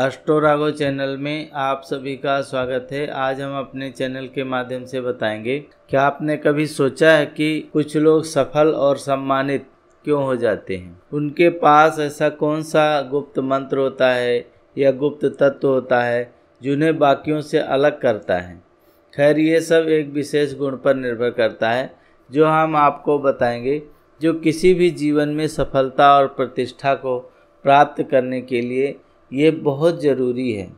अष्टोरागो channel में आप सभी का स्वागत है आज हम अपने चैनल के माध्यम से बताएंगे क्या आपने कभी सोचा है कि कुछ लोग सफल और सम्मानित क्यों हो जाते हैं उनके पास ऐसा कौन सा गुप्त मंत्र होता है या गुप्त तत्व होता है जिन्हें बाकियों से अलग करता है खैर ये सब एक विशेष गुण पर निर्भर करता है जो हम आपको बताएंगे जो किसी भी जीवन में सफलता और प्रतिष्ठा को प्राप्त करने के लिए ये बहुत ज़रूरी है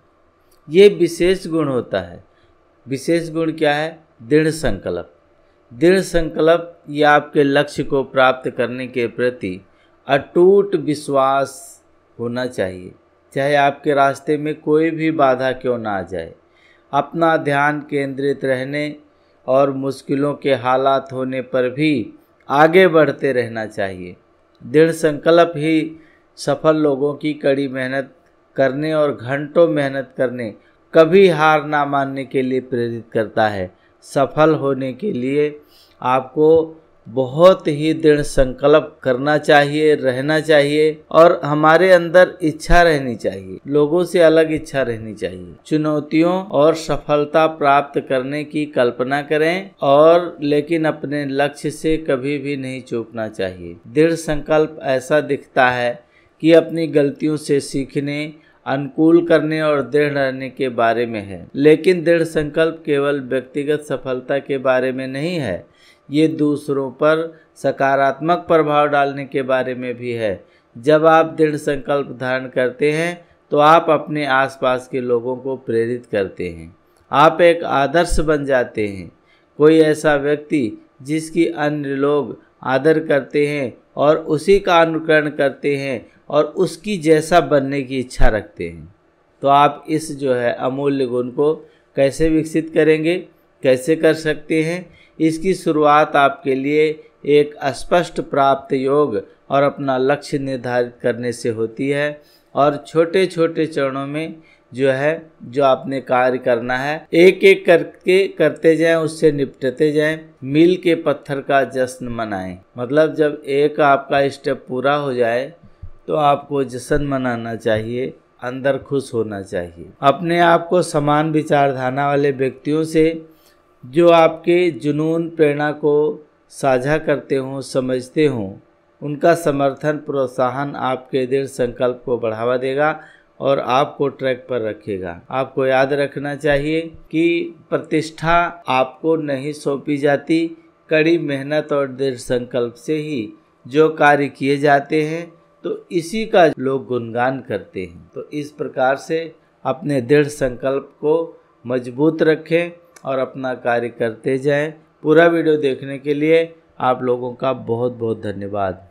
ये विशेष गुण होता है विशेष गुण क्या है दृढ़ संकल्प दृढ़ संकल्प ये आपके लक्ष्य को प्राप्त करने के प्रति अटूट विश्वास होना चाहिए चाहे आपके रास्ते में कोई भी बाधा क्यों ना आ जाए अपना ध्यान केंद्रित रहने और मुश्किलों के हालात होने पर भी आगे बढ़ते रहना चाहिए दृढ़ संकल्प ही सफल लोगों की कड़ी मेहनत करने और घंटों मेहनत करने कभी हार ना मानने के लिए प्रेरित करता है सफल होने के लिए आपको बहुत ही दृढ़ संकल्प करना चाहिए रहना चाहिए और हमारे अंदर इच्छा रहनी चाहिए लोगों से अलग इच्छा रहनी चाहिए चुनौतियों और सफलता प्राप्त करने की कल्पना करें और लेकिन अपने लक्ष्य से कभी भी नहीं चूकना चाहिए दृढ़ संकल्प ऐसा दिखता है कि अपनी गलतियों से सीखने अनुकूल करने और दृढ़ रहने के बारे में है लेकिन दृढ़ संकल्प केवल व्यक्तिगत सफलता के बारे में नहीं है ये दूसरों पर सकारात्मक प्रभाव डालने के बारे में भी है जब आप दृढ़ संकल्प धारण करते हैं तो आप अपने आसपास के लोगों को प्रेरित करते हैं आप एक आदर्श बन जाते हैं कोई ऐसा व्यक्ति जिसकी अन्य लोग आदर करते हैं और उसी का अनुकरण करते हैं और उसकी जैसा बनने की इच्छा रखते हैं तो आप इस जो है अमूल्य गुण को कैसे विकसित करेंगे कैसे कर सकते हैं इसकी शुरुआत आपके लिए एक स्पष्ट प्राप्त योग और अपना लक्ष्य निर्धारित करने से होती है और छोटे छोटे चरणों में जो है जो आपने कार्य करना है एक एक करके करते जाएं उससे निपटते जाएं मिल के पत्थर का जश्न मनाएं मतलब जब एक आपका स्टेप पूरा हो जाए तो आपको जश्न मनाना चाहिए अंदर खुश होना चाहिए अपने आप को समान विचारधारा वाले व्यक्तियों से जो आपके जुनून प्रेरणा को साझा करते हों समझते हों उनका समर्थन प्रोत्साहन आपके दृढ़ संकल्प को बढ़ावा देगा और आपको ट्रैक पर रखेगा आपको याद रखना चाहिए कि प्रतिष्ठा आपको नहीं सौंपी जाती कड़ी मेहनत और दृढ़ संकल्प से ही जो कार्य किए जाते हैं तो इसी का लोग गुणगान करते हैं तो इस प्रकार से अपने दृढ़ संकल्प को मजबूत रखें और अपना कार्य करते जाएं पूरा वीडियो देखने के लिए आप लोगों का बहुत बहुत धन्यवाद